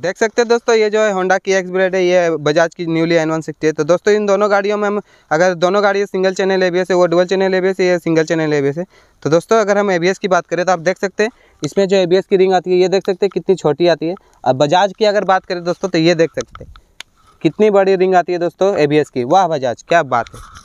देख सकते हैं दोस्तों ये जो है होंडा की एक्स ब्रेड है ये बजाज की न्यूली एन वन सिक्सटी है तो दोस्तों इन दोनों गाड़ियों में हम अगर दोनों गाड़ी सिंगल चैनल एबीएस है वो डबल चैनल एबीएस है ये सिंगल चैनल एबीएस है तो दोस्तों अगर हम एबीएस की बात करें तो आप देख सकते हैं इसमें जो एबीएस की रिंग आती है ये देख सकते हैं कितनी छोटी आती है अब बजाज की अगर बात करें दोस्तों तो ये देख सकते हैं कितनी बड़ी रिंग आती है दोस्तों ए की वाह बजाज क्या बात है